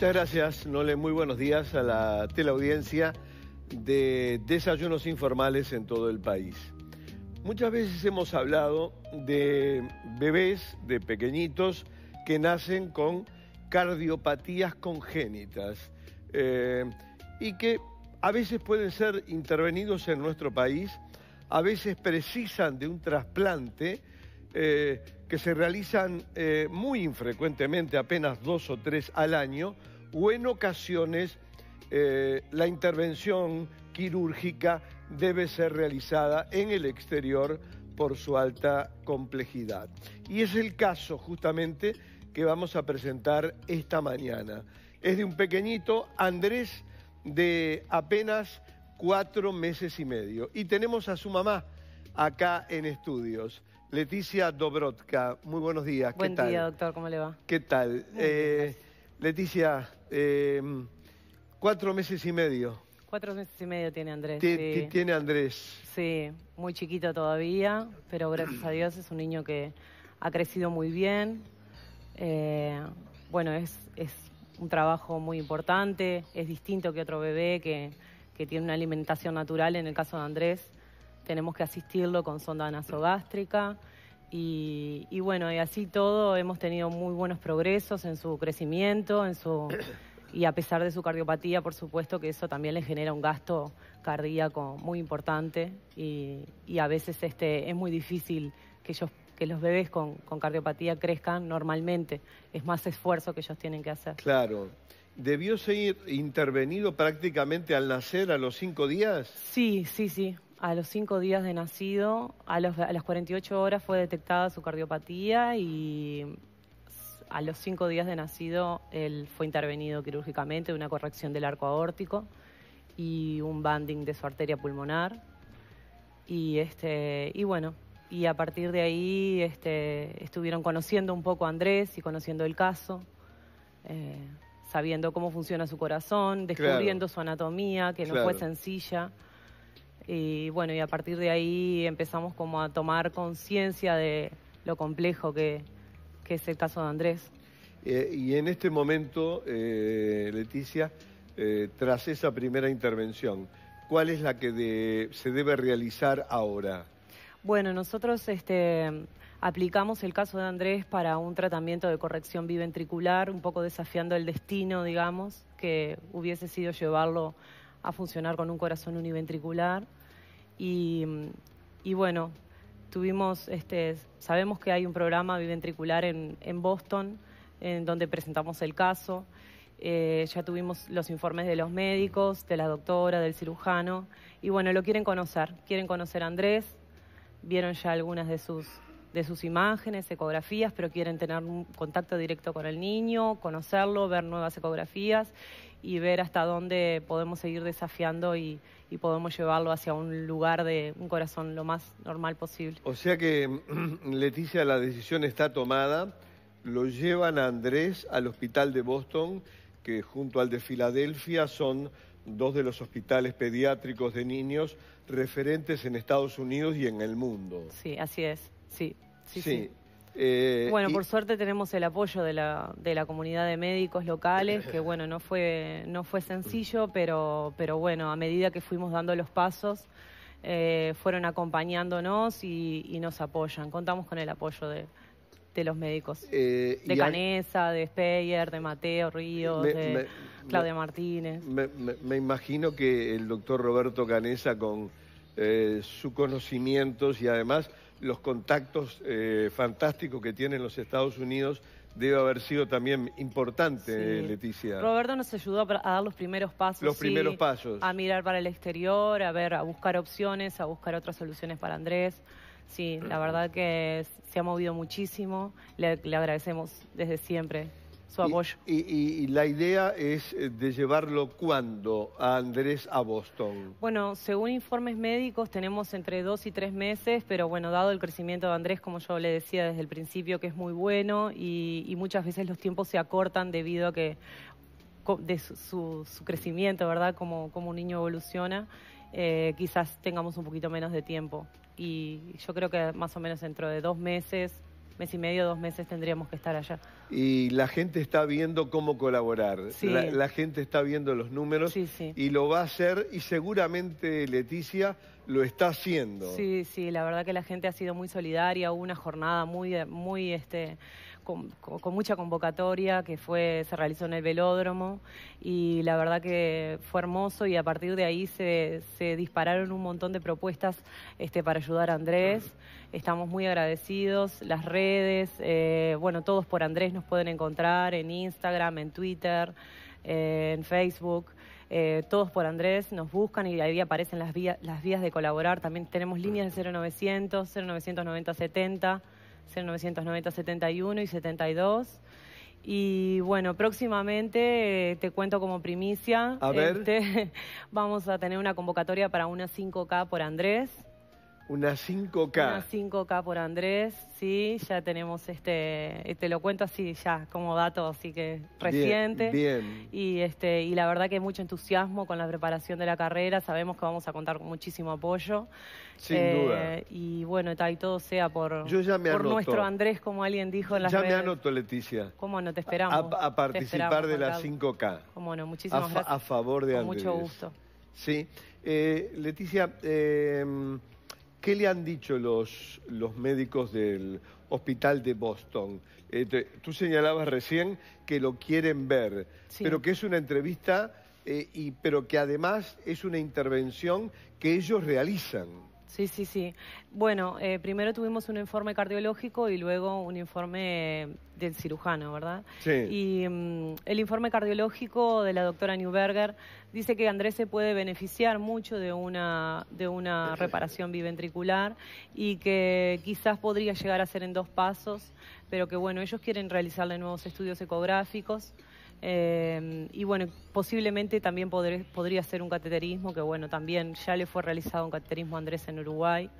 Muchas gracias, Nole. Muy buenos días a la teleaudiencia de Desayunos Informales en todo el país. Muchas veces hemos hablado de bebés, de pequeñitos, que nacen con cardiopatías congénitas eh, y que a veces pueden ser intervenidos en nuestro país, a veces precisan de un trasplante eh, que se realizan eh, muy infrecuentemente, apenas dos o tres al año, o en ocasiones eh, la intervención quirúrgica debe ser realizada en el exterior por su alta complejidad. Y es el caso justamente que vamos a presentar esta mañana. Es de un pequeñito Andrés de apenas cuatro meses y medio. Y tenemos a su mamá acá en estudios. Leticia Dobrotka, muy buenos días. Buen día, doctor, ¿cómo le va? ¿Qué tal? Eh, Leticia, em, cuatro meses y medio. Cuatro meses y medio tiene Andrés. Tiene Andrés. Sí, muy chiquito todavía, pero gracias a Dios es un niño que ha crecido muy bien. Eh, bueno, es, es un trabajo muy importante, es distinto que otro bebé que, que tiene una alimentación natural, en el caso de Andrés tenemos que asistirlo con sonda nasogástrica. Y, y, bueno, y así todo hemos tenido muy buenos progresos en su crecimiento, en su y a pesar de su cardiopatía, por supuesto que eso también le genera un gasto cardíaco muy importante y, a veces este, es muy difícil que ellos que los bebés con, con, cardiopatía crezcan normalmente. Es más esfuerzo que ellos tienen que hacer. Claro. ¿Debió ser intervenido prácticamente al nacer a los cinco días? Sí, sí, sí a los cinco días de nacido, a, a las 48 horas fue detectada su cardiopatía y a los cinco días de nacido él fue intervenido quirúrgicamente una corrección del arco aórtico y un banding de su arteria pulmonar. Y, este, y bueno, y a partir de ahí este, estuvieron conociendo un poco a Andrés y conociendo el caso, eh, sabiendo cómo funciona su corazón, descubriendo su anatomía, que no fue sencilla. Y bueno, y a partir de ahí empezamos como a tomar conciencia de lo complejo que, es el caso de Andrés. Eh, y en este momento, eh, Leticia, eh, tras esa primera intervención, ¿cuál es la que se debe realizar ahora? Bueno, nosotros este, aplicamos el caso de Andrés para un tratamiento de corrección biventricular, un poco desafiando el destino, digamos, que hubiese sido llevarlo a funcionar con un corazón univentricular. Y, bueno, tuvimos, este, sabemos que hay un programa biventricular en, Boston, en donde presentamos el caso. Eh, ya tuvimos los informes de los médicos, de la doctora, del cirujano. Y bueno, lo quieren conocer. Quieren conocer a Andrés. Vieron ya algunas de sus de sus imágenes, ecografías, pero quieren tener un contacto directo con el niño, conocerlo, ver nuevas ecografías y ver hasta dónde podemos seguir desafiando y, podemos llevarlo hacia un lugar de un corazón lo más normal posible. O sea que, Leticia, la decisión está tomada, lo llevan a Andrés al hospital de Boston, que junto al de Filadelfia son dos de los hospitales pediátricos de niños referentes en Estados Unidos y en el mundo. Sí, así es. Sí, sí, sí. Eh, bueno, por suerte tenemos el apoyo de la, de la comunidad de médicos locales, que bueno, no fue, no fue sencillo, pero, pero bueno, a medida que fuimos dando los pasos, eh, fueron acompañándonos y, nos apoyan. Contamos con el apoyo de, de los médicos. Eh, de Canesa, de Speyer, de Mateo Ríos, de Claudia Martínez. Me, imagino que el doctor Roberto Canesa, con sus conocimientos y además los contactos eh, fantásticos que tienen los Estados Unidos debe haber sido también importante, Leticia. Roberto nos ayudó a dar los primeros pasos. A mirar para el exterior, a ver, a buscar opciones, a buscar otras soluciones para Andrés. Sí, la verdad que se ha movido muchísimo. le agradecemos desde siempre. Y, la idea es eh, de llevarlo cuándo a Andrés a Boston. Bueno, según informes médicos tenemos entre dos y tres meses, pero bueno, dado el crecimiento de Andrés, como yo le decía desde el principio, que es muy bueno y, muchas veces los tiempos se acortan debido a que de su, crecimiento, ¿verdad? Como, como un niño evoluciona, eh, quizás tengamos un poquito menos de tiempo. Y yo creo que más o menos dentro de dos meses mes y medio, dos meses tendríamos que estar allá. Y la gente está viendo cómo colaborar, la, gente está viendo los números y lo va a hacer y seguramente Leticia lo está haciendo. Sí, sí, la verdad que la gente ha sido muy solidaria, hubo una jornada muy, muy este, con, mucha convocatoria que fue se realizó en el velódromo y la verdad que fue hermoso y a partir de ahí se, dispararon un montón de propuestas este, para ayudar a Andrés. Estamos muy agradecidos, las redes, eh, bueno, todos por Andrés nos pueden encontrar en Instagram, en Twitter, eh, en Facebook. Eh, todos por Andrés, nos buscan y ahí aparecen las, vías, de colaborar. También tenemos líneas de 0900, 099070 1990 71 y 72. Y bueno, próximamente eh, te cuento como primicia. A ver. Este, vamos a tener una convocatoria para una 5K por Andrés. Una 5K. Una 5K por Andrés, sí, ya tenemos este, te lo cuento así ya, como dato, así que reciente. Bien, Y este, y la verdad que hay mucho entusiasmo con la preparación de la carrera, sabemos que vamos a contar con muchísimo apoyo. Sin eh, duda. Y bueno, tal, y todo sea por, por nuestro Andrés, como alguien dijo en las Ya me anoto, Leticia. ¿Cómo no? Te esperamos. A, participar de la 5K. ¿Cómo no? Muchísimas a gracias. favor de Andrés. Con mucho gusto. Sí. Eh, Leticia, eh, ¿Qué le han dicho los, los médicos del hospital de Boston? Eh, tú señalabas recién que lo quieren ver, pero que es una entrevista, eh, y, pero que además es una intervención que ellos realizan. Sí, sí, sí. Bueno, eh, primero tuvimos un informe cardiológico y luego un informe eh, del cirujano, ¿verdad? Sí. Y mm, el informe cardiológico de la doctora Newberger dice que Andrés se puede beneficiar mucho de una, de una reparación biventricular y que quizás podría llegar a ser en dos pasos, pero que bueno, ellos quieren realizarle nuevos estudios ecográficos. Eh, y bueno, posiblemente también podría ser un cateterismo, que bueno, también ya le fue realizado un cateterismo a Andrés en Uruguay,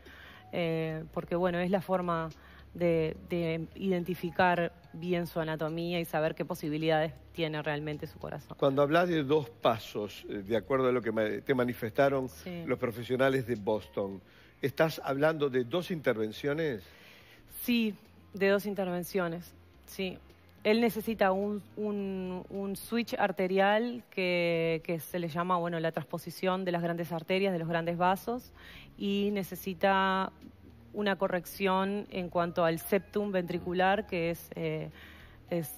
eh, porque bueno, es la forma de, identificar bien su anatomía y saber qué posibilidades tiene realmente su corazón. Cuando hablas de dos pasos, eh, de acuerdo a lo que te manifestaron los profesionales de Boston, ¿estás hablando de dos intervenciones? Sí, de dos intervenciones, sí él necesita un, switch arterial que, se le llama bueno, la transposición de las grandes arterias, de los grandes vasos, y necesita una corrección en cuanto al septum ventricular, que es, eh,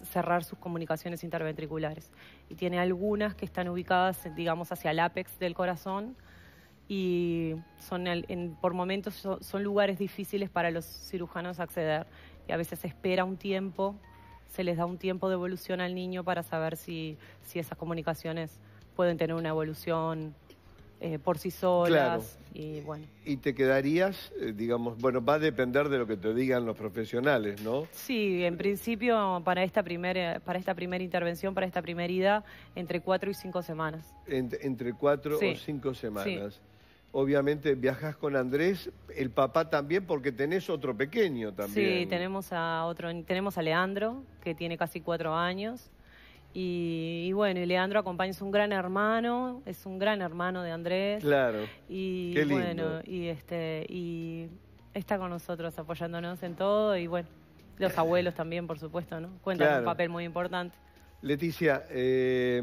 cerrar sus comunicaciones interventriculares. Y tiene algunas que están ubicadas, digamos, hacia el ápex del corazón, y son por momentos son, son lugares difíciles para los cirujanos acceder, y a veces espera un tiempo se les da un tiempo de evolución al niño para saber si, si esas comunicaciones pueden tener una evolución eh, por sí solas. Y, bueno. y te quedarías, eh, digamos, bueno, va a depender de lo que te digan los profesionales, ¿no? Sí, en principio para esta primera, eh, para esta primera intervención, para esta primera ida, entre cuatro y cinco semanas. entre cuatro o cinco semanas obviamente viajas con Andrés, el papá también, porque tenés otro pequeño también. Sí, tenemos a otro, tenemos a Leandro, que tiene casi cuatro años. Y, bueno, y Leandro acompaña, es un gran hermano, es un gran hermano de Andrés. Claro. Y Qué lindo. bueno, y este, y está con nosotros apoyándonos en todo, y bueno, los abuelos también, por supuesto, ¿no? Cuentan un papel muy importante. Leticia, eh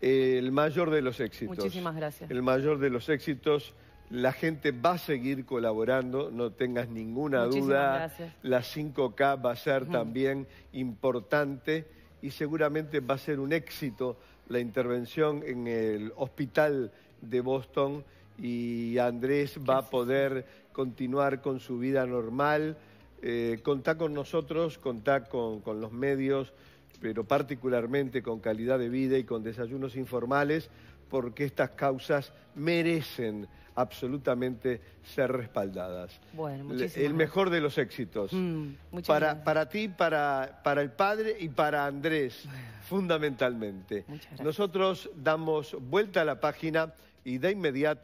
el mayor de los éxitos. Muchísimas gracias. El mayor de los éxitos. La gente va a seguir colaborando, no tengas ninguna duda. Gracias. La 5K va a ser también importante y seguramente va a ser un éxito la intervención en el hospital de Boston y Andrés va a poder continuar con su vida normal. Eh, contá con nosotros, contá con los medios pero particularmente con calidad de vida y con desayunos informales, porque estas causas merecen absolutamente ser respaldadas. Bueno, el mejor de los éxitos. Mm, para, para, ti, para, para el padre y para Andrés, fundamentalmente. Nosotros damos vuelta a la página y de inmediato...